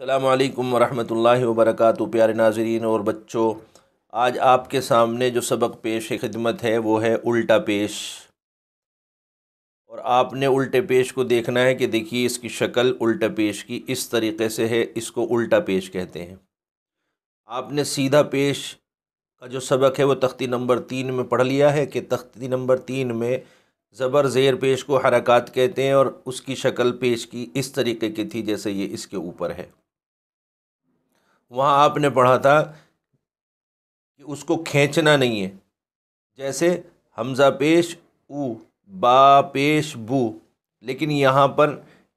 अल्लाम वरहमल वबरक प्यारे नाजरीन और बच्चों आज आपके सामने जो सबक पेश खिदमत है वो है उल्टा पेश और आपने उल्टे पेश को देखना है कि देखिए इसकी शक्ल उल्टा पेश की इस तरीके से है इसको उल्टा पेश कहते हैं आपने सीधा पेश का जो सबक है वो तख्ती नंबर तीन में पढ़ लिया है कि तख्ती नंबर तीन में ज़बर ज़ेर पेश को हरकत कहते हैं और उसकी शक्ल पेश की इस तरीके की थी जैसे ये इसके ऊपर है वहाँ आपने पढ़ा था कि उसको खींचना नहीं है जैसे हमजा पेश उ बा पेश बू लेकिन यहाँ पर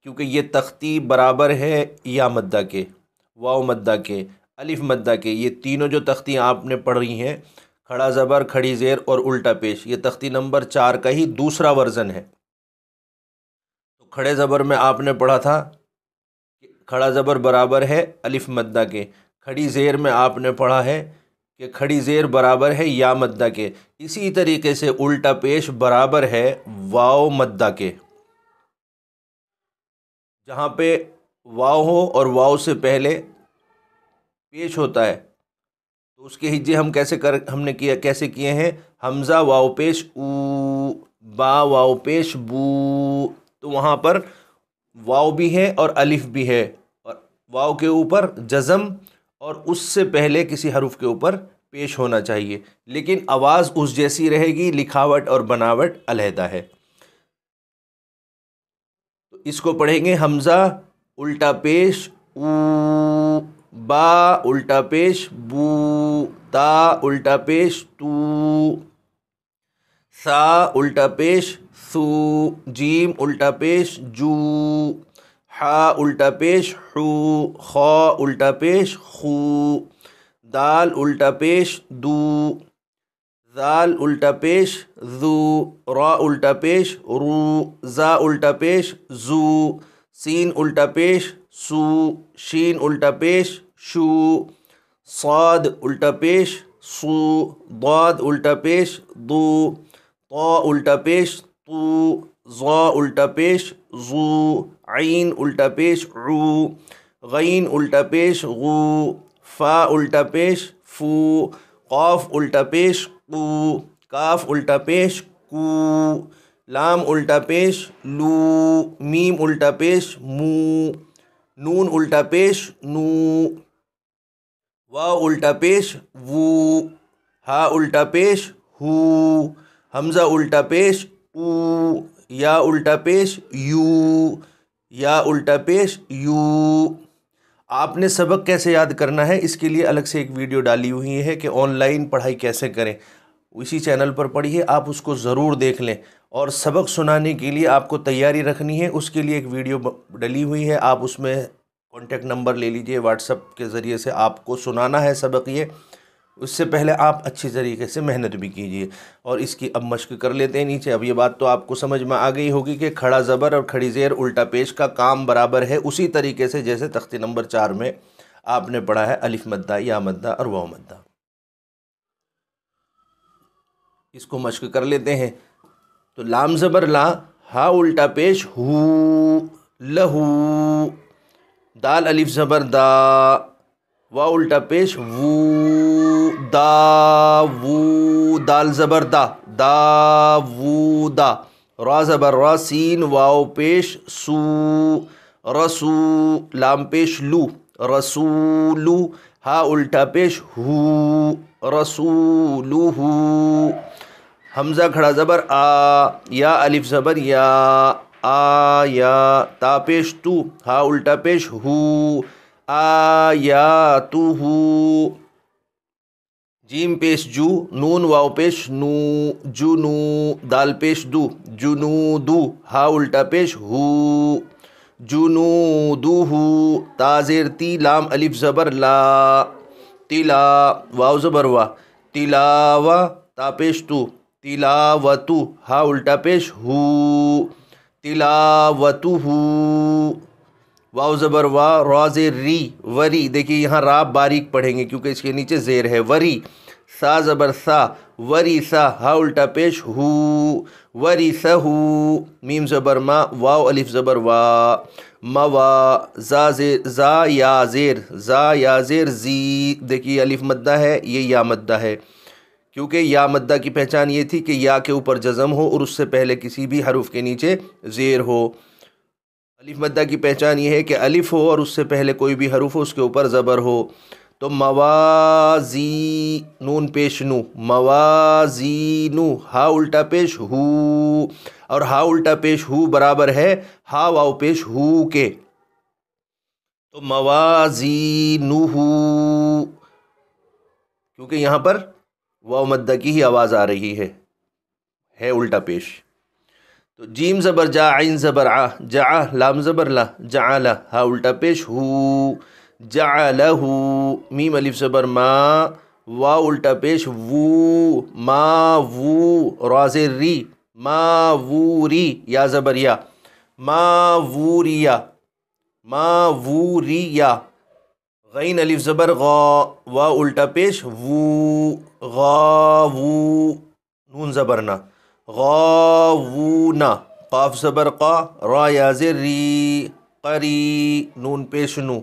क्योंकि ये तख्ती बराबर है या मद्दा के वाव मद्दा के अलिफ मद्दा के ये तीनों जो तख्ती आपने पढ़ी हैं खड़ा ज़बर खड़ी ज़ेर और उल्टा पेश ये तख्ती नंबर चार का ही दूसरा वर्ज़न है तो खड़े ज़बर में आपने पढ़ा था कि खड़ा ज़बर बराबर है अलिफ मद्दा के खड़ी ज़ेर में आपने पढ़ा है कि खड़ी ज़ेर बराबर है या मद्दा के इसी तरीके से उल्टा पेश बराबर है वाओ मद्दा के जहाँ पे वाओ हो और वाओ से पहले पेश होता है तो उसके हिज्जे हम कैसे कर हमने किया कैसे किए हैं हमज़ा वाओ पेश ऊ बा वाओ पेश बू तो वहाँ पर वाओ भी है और अलिफ भी है और वाओ के ऊपर जज़म और उससे पहले किसी हरूफ के ऊपर पेश होना चाहिए लेकिन आवाज़ उस जैसी रहेगी लिखावट और बनावट अलहदा है तो इसको पढ़ेंगे हमज़ा उल्टा पेश उ बा उल्टा पेश बू ता उल्टा पेश तू सा उल्टा पेश सू जीम उल्टा पेश जू हा उल्टा पेश हु खा उल्टा पेश खु दाल उल्टा पेश दू दाल उल्टा पेश जू रा उल्टा पेश रू ज़ा उल्टा पेश जू सीन उल्टा पेश सू शीन उल्टा पेश शू साद उल्टा पेश सू दाद उल्टा पेश दू तो उल्टा पेश तू ज़ा उल्टा पेश जू आइन उल्टा पेश रू गैन उल्टा पेश गू फ़ा उल्टा पेश फू कौफ उल्टा पेश कू काफ उल्टा पेश कू लाम उल्टा पेश लू मीम उल्टा पेश मू नून उल्टा पेश नू वा उल्टा पेश वू हा उल्टा पेश हु हमज़ा उल्टा पेश ऊ या उल्टा पेश यू या उल्टा पेश यू आपने सबक कैसे याद करना है इसके लिए अलग से एक वीडियो डाली हुई है कि ऑनलाइन पढ़ाई कैसे करें इसी चैनल पर पढ़िए आप उसको ज़रूर देख लें और सबक सुनाने के लिए आपको तैयारी रखनी है उसके लिए एक वीडियो डली हुई है आप उसमें कॉन्टैक्ट नंबर ले लीजिए व्हाट्सअप के ज़रिए से आपको सुनाना है सबक ये उससे पहले आप अच्छी तरीके से मेहनत भी कीजिए और इसकी अब मश्क कर लेते हैं नीचे अब ये बात तो आपको समझ में आ गई होगी कि खड़ा ज़बर और खड़ी ज़ेर उल्टा पेश का काम बराबर है उसी तरीके से जैसे तख्ती नंबर चार में आपने पढ़ा है अलिफ मद्दा या मद्दा और वाव मद्दा इसको मश्क कर लेते हैं तो लाम ज़बर ला हा उल्टा पेश हु लहू दाल अलिफ ज़बर दा वा उल्टा पेश वू दाल ज़बर दा दा रा ज़बर रा वाओ पेश सू रसू लाम पेश लू रसूलू हा उल्टा पेश हु रसूलू हु हमज़ा खड़ा ज़बर आ या अलिफ ज़बर या आ या ता पेश तू हा उल्टा पेश हु या तू हूँ जीम पेश जू नून वाव पेश नू जू नू दाल पेश दू जुनू दू हा उल्टा पेश हु जुनू दू हु ताजेर ती लाम अलिफ ज़बर ला तिला वाव ज़बर वा तिलावा तापेश तू तिलावतु हा उल्टा पेश हु तिलावतु हु वाउ ज़बर वा रोज़ री वरी देखिए यहाँ रा बारीक पढ़ेंगे क्योंकि इसके नीचे जेर है वरी सा ज़बर सा वरी सा हा उल्टा पेश हु वरी हु मीम ज़बर मा वाव अलिफ ज़बर वा मवा जा जेर जा या जेर जा या जेर जी देखिए अलिफ मद्दा है ये या मद्दा है क्योंकि या मद्दा की पहचान ये थी कि या के ऊपर जज़म हो और उससे पहले किसी भी हरूफ के नीचे जेर हो अलिफ मद्दा की पहचान यह है कि अलिफ हो और उससे पहले कोई भी हरूफ हो उसके ऊपर ज़बर हो तो मवाजी नून पेश नू मवाजी नू हा उल्टा पेश हु और हा उल्टा पेश हु बराबर है हा वाव पेश हु के तो मवाजी नू क्योंकि यहाँ पर वाव मद्दा की ही आवाज़ आ रही है है उल्टा पेश तो जीम ज़बर जा आइन ज़बर आ जा लाम ज़बर ला जा ला हा उल्टा पेश हु जा लहू मीम अलिफ ज़बर मा वा उल्टा पेश वू मा वू रोज़र री मा वू री या ज़बर या मा वू रिया मा वू या गैन अलिफ ज़बर ग वा उल्टा पेश वू गू नून नून ना गुना काफ सबर का रा याजरी करी नून पेश नू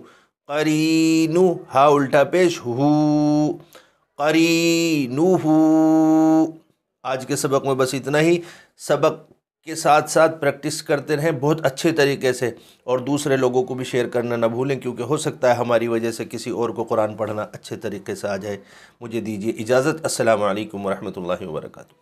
करीनु हा उल्टा पेश हु करीनु आज के सबक में बस इतना ही सबक के साथ साथ प्रैक्टिस करते रहें बहुत अच्छे तरीके से और दूसरे लोगों को भी शेयर करना ना भूलें क्योंकि हो सकता है हमारी वजह से किसी और को कुरान पढ़ना अच्छे तरीके से आ जाए मुझे दीजिए इजाज़त असलकम वरहमल वर्का